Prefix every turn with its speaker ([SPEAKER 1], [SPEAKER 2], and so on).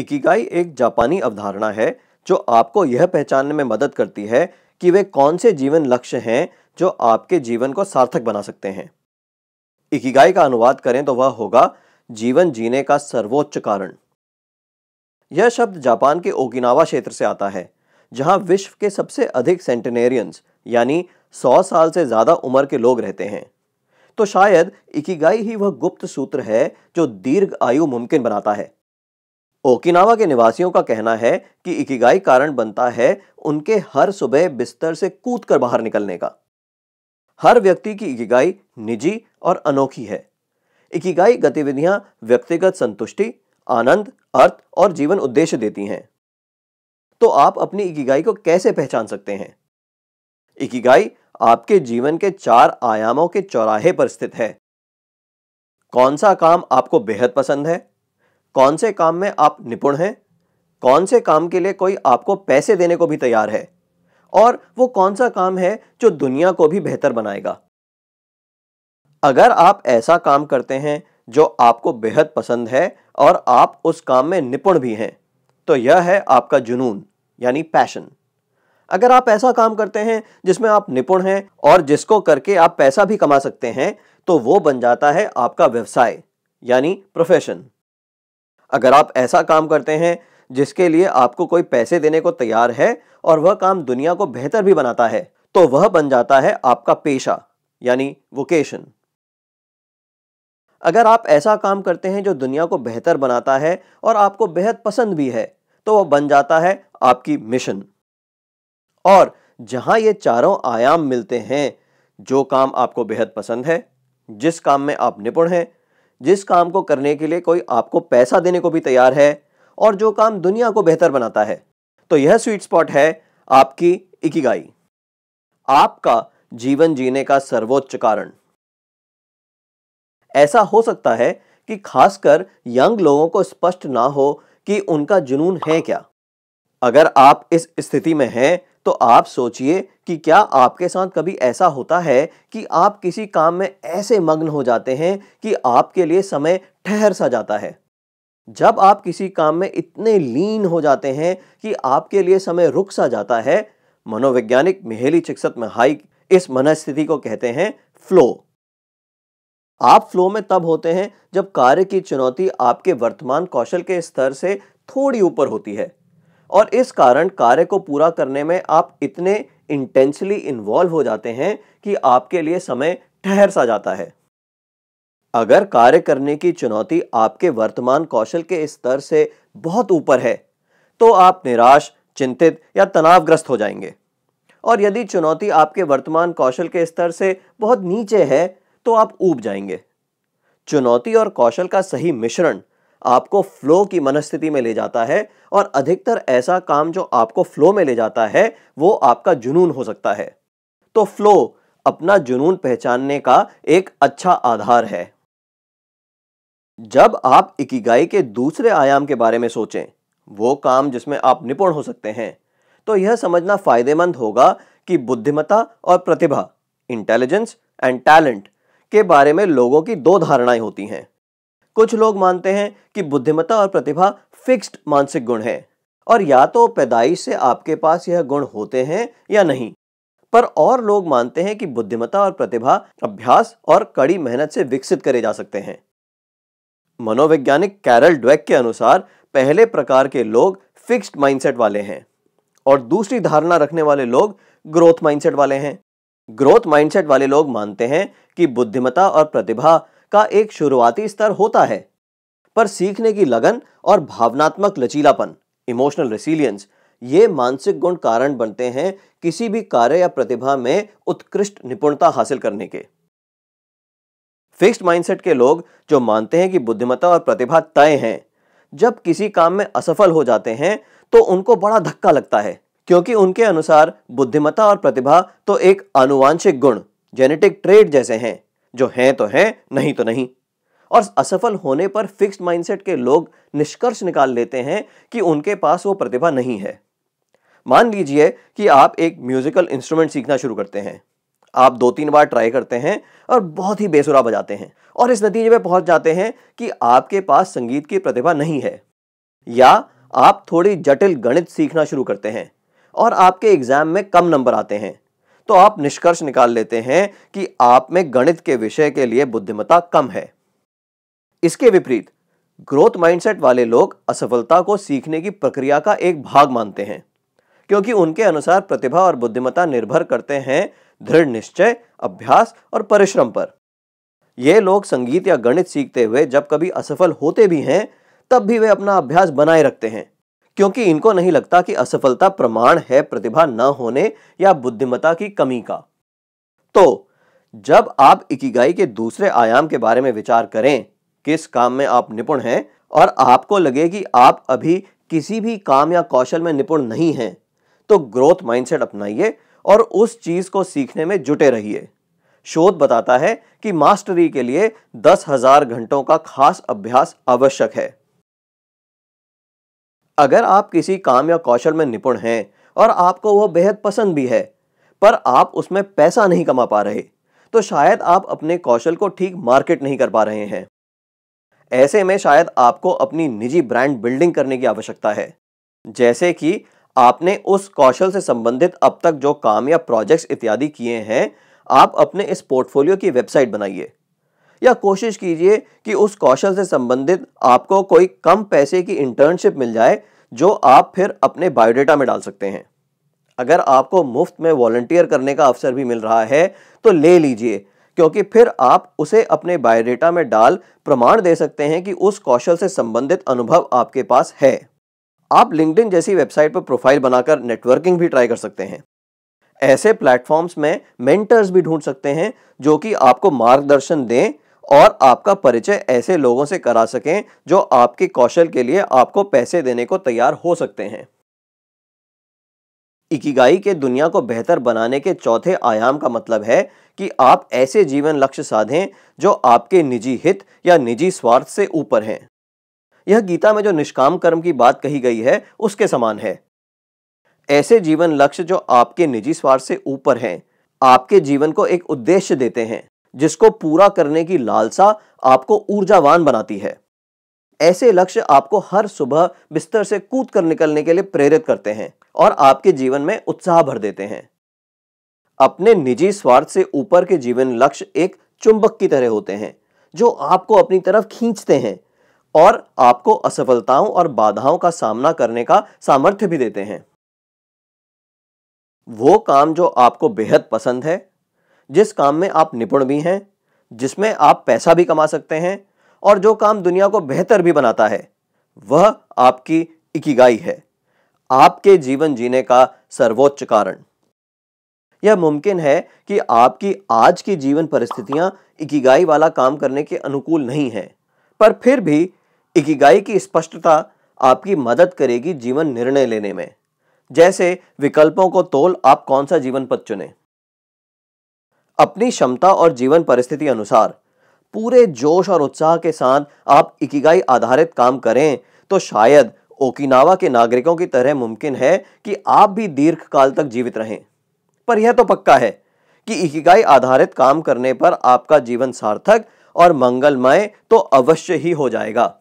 [SPEAKER 1] Ikigai एक जापानी अवधारणा है जो आपको यह पहचानने में मदद करती है कि वे कौन से जीवन लक्ष्य हैं जो आपके जीवन को सार्थक बना सकते हैं इकिगाई का अनुवाद करें तो वह होगा जीवन जीने का सर्वोच्च कारण यह शब्द जापान के ओकिनावा क्षेत्र से आता है जहां विश्व के सबसे अधिक सेंटेनेरियंस यानी सौ साल से ज़्यादा उम्र के लोग रहते हैं तो शायद इकिगाई ही वह गुप्त सूत्र है जो दीर्घ आयु मुमकिन बनाता है ओकिनावा के निवासियों का कहना है कि इकिगाई कारण बनता है उनके हर सुबह बिस्तर से कूद कर बाहर निकलने का हर व्यक्ति की इकिगाई निजी और अनोखी है इकिगाई गतिविधियां व्यक्तिगत संतुष्टि आनंद अर्थ और जीवन उद्देश्य देती हैं तो आप अपनी इकिगाई को कैसे पहचान सकते हैं इकिगाई आपके जीवन के चार आयामों के चौराहे पर स्थित है कौन सा काम आपको बेहद पसंद है कौन से काम में आप निपुण हैं कौन से काम के लिए कोई आपको पैसे देने को भी तैयार है और वो कौन सा काम है जो दुनिया को भी बेहतर बनाएगा अगर आप ऐसा काम करते हैं जो आपको बेहद पसंद है और आप उस काम में निपुण भी हैं तो यह है आपका जुनून यानी पैशन अगर आप ऐसा काम करते हैं जिसमें आप निपुण हैं और जिसको करके आप पैसा भी कमा सकते हैं तो वो बन जाता है आपका व्यवसाय यानी प्रोफेशन अगर आप ऐसा काम करते हैं जिसके लिए आपको कोई पैसे देने को तैयार है और वह काम दुनिया को बेहतर भी बनाता है तो वह बन जाता है आपका पेशा यानी वोकेशन अगर आप ऐसा काम करते हैं जो दुनिया को बेहतर बनाता है और आपको बेहद पसंद भी है तो वह बन जाता है आपकी मिशन और जहां ये चारों आयाम मिलते हैं जो काम आपको बेहद पसंद है जिस काम में आप निपुण हैं जिस काम को करने के लिए कोई आपको पैसा देने को भी तैयार है और जो काम दुनिया को बेहतर बनाता है तो यह स्वीट स्पॉट है आपकी इकिगाई आपका जीवन जीने का सर्वोच्च कारण ऐसा हो सकता है कि खासकर यंग लोगों को स्पष्ट ना हो कि उनका जुनून है क्या अगर आप इस स्थिति में हैं तो आप सोचिए कि क्या आपके साथ कभी ऐसा होता है कि आप किसी काम में ऐसे मग्न हो जाते हैं कि आपके लिए समय ठहर सा जाता है जब आप किसी काम में इतने लीन हो जाते हैं कि आपके लिए समय रुक सा जाता है मनोवैज्ञानिक मिहेली चिकित्सक में हाई इस मनस्थिति को कहते हैं फ्लो आप फ्लो में तब होते हैं जब कार्य की चुनौती आपके वर्तमान कौशल के स्तर से थोड़ी ऊपर होती है और इस कारण कार्य को पूरा करने में आप इतने इंटेंसली इन्वॉल्व हो जाते हैं कि आपके लिए समय ठहर सा जाता है अगर कार्य करने की चुनौती आपके वर्तमान कौशल के स्तर से बहुत ऊपर है तो आप निराश चिंतित या तनावग्रस्त हो जाएंगे और यदि चुनौती आपके वर्तमान कौशल के स्तर से बहुत नीचे है तो आप ऊब जाएंगे चुनौती और कौशल का सही मिश्रण आपको फ्लो की मनस्थिति में ले जाता है और अधिकतर ऐसा काम जो आपको फ्लो में ले जाता है वो आपका जुनून हो सकता है तो फ्लो अपना जुनून पहचानने का एक अच्छा आधार है जब आप इकिगाई के दूसरे आयाम के बारे में सोचें वो काम जिसमें आप निपुण हो सकते हैं तो यह समझना फायदेमंद होगा कि बुद्धिमता और प्रतिभा इंटेलिजेंस एंड टैलेंट के बारे में लोगों की दो धारणाएं होती हैं कुछ लोग मानते हैं कि बुद्धिमत्ता और प्रतिभा फिक्स्ड मानसिक गुण है और या तो पैदाइश से आपके पास यह गुण होते हैं या नहीं पर और लोग मानते हैं कि बुद्धिमत्ता और प्रतिभा अभ्यास और कड़ी मेहनत से विकसित करे जा सकते हैं मनोवैज्ञानिक कैरल ड्वेक के अनुसार पहले प्रकार के लोग फिक्स्ड माइंडसेट वाले हैं और दूसरी धारणा रखने वाले लोग ग्रोथ माइंडसेट वाले हैं ग्रोथ माइंडसेट वाले लोग मानते हैं कि बुद्धिमत्ता और प्रतिभा का एक शुरुआती स्तर होता है पर सीखने की लगन और भावनात्मक लचीलापन इमोशनल रेसिलियंस ये मानसिक गुण कारण बनते हैं किसी भी कार्य या प्रतिभा में उत्कृष्ट निपुणता हासिल करने के फिक्स्ड माइंडसेट के लोग जो मानते हैं कि बुद्धिमत्ता और प्रतिभा तय हैं जब किसी काम में असफल हो जाते हैं तो उनको बड़ा धक्का लगता है क्योंकि उनके अनुसार बुद्धिमत्ता और प्रतिभा तो एक आनुवांशिक गुण जेनेटिक ट्रेड जैसे हैं जो हैं तो हैं नहीं तो नहीं और असफल होने पर फिक्स्ड माइंडसेट के लोग निष्कर्ष निकाल लेते हैं कि उनके पास वो प्रतिभा नहीं है मान लीजिए कि आप एक म्यूजिकल इंस्ट्रूमेंट सीखना शुरू करते हैं आप दो तीन बार ट्राई करते हैं और बहुत ही बेसुरा बजाते हैं और इस नतीजे में पहुंच जाते हैं कि आपके पास संगीत की प्रतिभा नहीं है या आप थोड़ी जटिल गणित सीखना शुरू करते हैं और आपके एग्जाम में कम नंबर आते हैं तो आप निष्कर्ष निकाल लेते हैं कि आप में गणित के विषय के लिए बुद्धिमता कम है इसके विपरीत ग्रोथ माइंडसेट वाले लोग असफलता को सीखने की प्रक्रिया का एक भाग मानते हैं क्योंकि उनके अनुसार प्रतिभा और बुद्धिमता निर्भर करते हैं दृढ़ निश्चय अभ्यास और परिश्रम पर ये लोग संगीत या गणित सीखते हुए जब कभी असफल होते भी हैं तब भी वे अपना अभ्यास बनाए रखते हैं क्योंकि इनको नहीं लगता कि असफलता प्रमाण है प्रतिभा न होने या बुद्धिमता की कमी का तो जब आप इकिगाई के दूसरे आयाम के बारे में विचार करें किस काम में आप निपुण हैं और आपको लगे कि आप अभी किसी भी काम या कौशल में निपुण नहीं हैं तो ग्रोथ माइंडसेट अपनाइए और उस चीज़ को सीखने में जुटे रहिए शोध बताता है कि मास्टरी के लिए दस हजार घंटों का खास अभ्यास आवश्यक है अगर आप किसी काम या कौशल में निपुण हैं और आपको वह बेहद पसंद भी है पर आप उसमें पैसा नहीं कमा पा रहे तो शायद आप अपने कौशल को ठीक मार्केट नहीं कर पा रहे हैं ऐसे में शायद आपको अपनी निजी ब्रांड बिल्डिंग करने की आवश्यकता है जैसे कि आपने उस कौशल से संबंधित अब तक जो काम या प्रोजेक्ट्स इत्यादि किए हैं आप अपने इस पोर्टफोलियो की वेबसाइट बनाइए या कोशिश कीजिए कि उस कौशल से संबंधित आपको कोई कम पैसे की इंटर्नशिप मिल जाए जो आप फिर अपने बायोडेटा में डाल सकते हैं अगर आपको मुफ्त में वॉल्टियर करने का अवसर भी मिल रहा है तो ले लीजिए क्योंकि फिर आप उसे अपने बायोडेटा में डाल प्रमाण दे सकते हैं कि उस कौशल से संबंधित अनुभव आपके पास है आप लिंकडिन जैसी वेबसाइट पर प्रोफाइल बनाकर नेटवर्किंग भी ट्राई कर सकते हैं ऐसे प्लेटफॉर्म्स में मेंटर्स भी ढूंढ सकते हैं जो कि आपको मार्गदर्शन दें और आपका परिचय ऐसे लोगों से करा सकें जो आपके कौशल के लिए आपको पैसे देने को तैयार हो सकते हैं इकिगाई के दुनिया को बेहतर बनाने के चौथे आयाम का मतलब है कि आप ऐसे जीवन लक्ष्य साधें जो आपके निजी हित या निजी स्वार्थ से ऊपर हैं यह गीता में जो निष्काम कर्म की बात कही गई है उसके समान है ऐसे जीवन लक्ष्य जो आपके निजी स्वार्थ से ऊपर हैं आपके जीवन को एक उद्देश्य देते हैं जिसको पूरा करने की लालसा आपको ऊर्जावान बनाती है ऐसे लक्ष्य आपको हर सुबह बिस्तर से कूद कर निकलने के लिए प्रेरित करते हैं और आपके जीवन में उत्साह भर देते हैं अपने निजी स्वार्थ से ऊपर के जीवन लक्ष्य एक चुंबक की तरह होते हैं जो आपको अपनी तरफ खींचते हैं और आपको असफलताओं और बाधाओं का सामना करने का सामर्थ्य भी देते हैं वो काम जो आपको बेहद पसंद है जिस काम में आप निपुण भी हैं जिसमें आप पैसा भी कमा सकते हैं और जो काम दुनिया को बेहतर भी बनाता है वह आपकी इकिगाई है आपके जीवन जीने का सर्वोच्च कारण यह मुमकिन है कि आपकी आज की जीवन परिस्थितियां इकिगाई वाला काम करने के अनुकूल नहीं है पर फिर भी इकिगाई की स्पष्टता आपकी मदद करेगी जीवन निर्णय लेने में जैसे विकल्पों को तोल आप कौन सा जीवन पथ चुने अपनी क्षमता और जीवन परिस्थिति अनुसार पूरे जोश और उत्साह के साथ आप इकिगाई आधारित काम करें तो शायद ओकिनावा के नागरिकों की तरह मुमकिन है कि आप भी दीर्घ काल तक जीवित रहें पर यह तो पक्का है कि इकिगाई आधारित काम करने पर आपका जीवन सार्थक और मंगलमय तो अवश्य ही हो जाएगा